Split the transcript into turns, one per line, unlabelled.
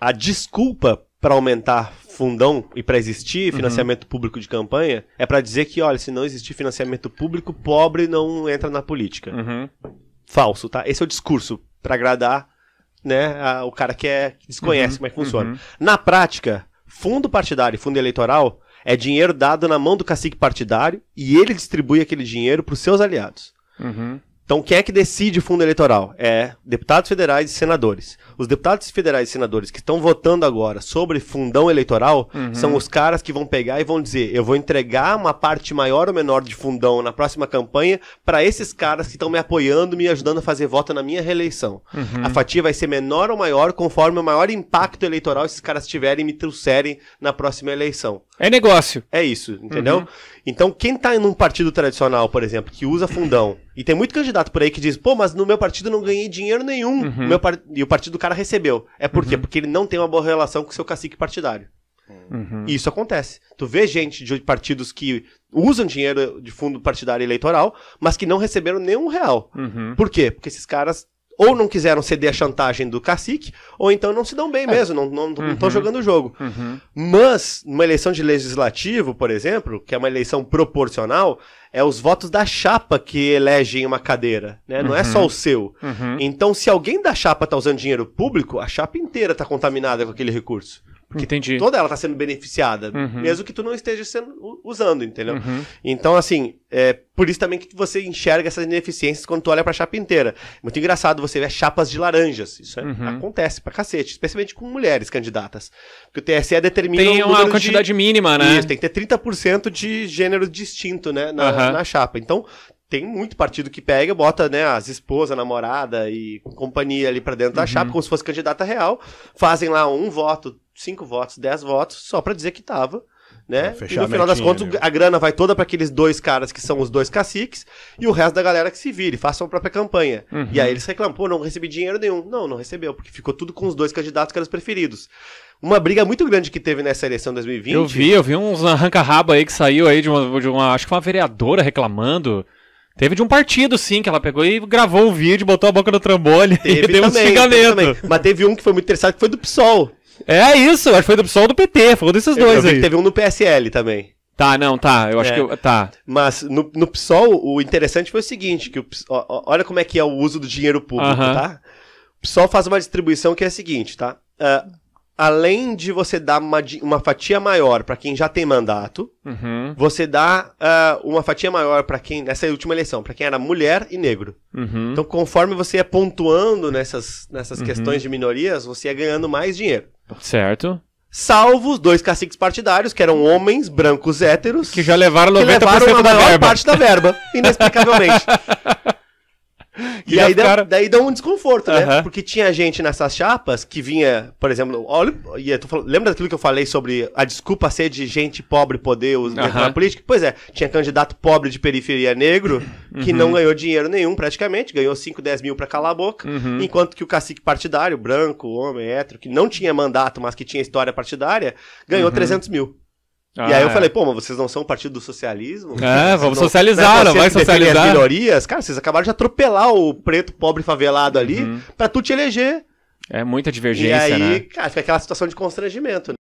a desculpa para aumentar fundão e para existir uhum. financiamento uhum. público de campanha é para dizer que, olha, se não existir financiamento público, pobre não entra na política. Uhum. Falso, tá? Esse é o discurso para agradar, né, a, o cara que, é, que desconhece uhum. como é que funciona. Uhum. Na prática, fundo partidário e fundo eleitoral é dinheiro dado na mão do cacique partidário e ele distribui aquele dinheiro para os seus aliados. Uhum. Então, quem é que decide fundo eleitoral? É deputados federais e senadores. Os deputados federais e senadores que estão votando agora sobre fundão eleitoral uhum. são os caras que vão pegar e vão dizer: eu vou entregar uma parte maior ou menor de fundão na próxima campanha para esses caras que estão me apoiando, me ajudando a fazer voto na minha reeleição. Uhum. A fatia vai ser menor ou maior conforme o maior impacto eleitoral esses caras tiverem e me trouxerem na próxima eleição. É negócio. É isso, entendeu? Uhum. Então, quem está em um partido tradicional, por exemplo, que usa fundão e tem muito candidato por aí que diz, pô, mas no meu partido não ganhei dinheiro nenhum. Uhum. Meu par... E o partido do cara recebeu. É por uhum. quê? Porque ele não tem uma boa relação com o seu cacique partidário. Uhum. E isso acontece. Tu vê gente de partidos que usam dinheiro de fundo partidário eleitoral, mas que não receberam nenhum real. Uhum. Por quê? Porque esses caras ou não quiseram ceder à chantagem do cacique, ou então não se dão bem é. mesmo, não estão uhum. jogando o jogo. Uhum. Mas, numa eleição de legislativo, por exemplo, que é uma eleição proporcional, é os votos da chapa que elegem uma cadeira, né? Não uhum. é só uhum. o seu. Uhum. Então, se alguém da chapa está usando dinheiro público, a chapa inteira está contaminada com aquele recurso. Porque Entendi. toda ela está sendo beneficiada, uhum. mesmo que tu não esteja sendo, usando, entendeu? Uhum. Então, assim, é por isso também que você enxerga essas ineficiências quando tu olha para a chapa inteira. Muito engraçado você ver chapas de laranjas. Isso é, uhum. acontece pra cacete, especialmente com mulheres candidatas. Porque o TSE determina. Tem uma quantidade de... mínima, né? Isso, tem que ter 30% de gênero distinto, né? Na, na chapa. Então, tem muito partido que pega, bota né, as esposas, namorada e companhia ali para dentro da uhum. chapa, como se fosse candidata real, fazem lá um voto, cinco votos, dez votos, só para dizer que tava. Né? E no final das contas, né? a grana vai toda para aqueles dois caras que são os dois caciques e o resto da galera que se vire, faça a própria campanha. Uhum. E aí eles reclamam, pô, não recebi dinheiro nenhum. Não, não recebeu, porque ficou tudo com os dois candidatos que eram os preferidos uma briga muito grande que teve nessa eleição 2020. Eu vi, eu vi uns arranca-raba aí que saiu aí de uma, de uma, acho que uma vereadora reclamando Teve de um partido, sim, que ela pegou e gravou o vídeo, botou a boca no trambolho teve e deu um xingamento. Teve Mas teve um que foi muito interessante, que foi do PSOL. É isso, acho que foi do PSOL do PT, foi um desses eu, dois eu aí. teve um no PSL também. Tá, não, tá, eu acho é. que eu, tá. Mas no, no PSOL, o interessante foi o seguinte, que o, olha como é que é o uso do dinheiro público, uh -huh. tá? O PSOL faz uma distribuição que é a seguinte, tá? Uh, além de você dar uma, uma fatia maior para quem já tem mandato, uhum. você dá uh, uma fatia maior para quem, nessa última eleição, para quem era mulher e negro. Uhum. Então, conforme você ia pontuando nessas, nessas uhum. questões de minorias, você ia ganhando mais dinheiro. Certo. Salvo os dois caciques partidários, que eram homens brancos héteros. Que já levaram 90% que levaram a maior da verba. parte da verba, inexplicavelmente.
E, e aí, daí
dá um desconforto, né? Porque tinha gente nessas chapas que vinha, por exemplo, olha, falando, lembra daquilo que eu falei sobre a desculpa ser de gente pobre poder usar uhum. na política? Pois é, tinha candidato pobre de periferia negro que uhum. não ganhou dinheiro nenhum praticamente, ganhou 5, 10 mil para calar a boca, uhum. enquanto que o cacique partidário, branco, homem, hétero, que não tinha mandato, mas que tinha história partidária, ganhou uhum. 300 mil. Ah, e aí eu é. falei, pô, mas vocês não são um partido do socialismo? É, vamos não, socializar, não, vai socializar. As melhorias, cara, vocês acabaram de atropelar o preto, pobre, favelado ali uhum. pra tu te eleger. É muita divergência, né? E aí, né? cara, fica aquela situação de constrangimento. Né?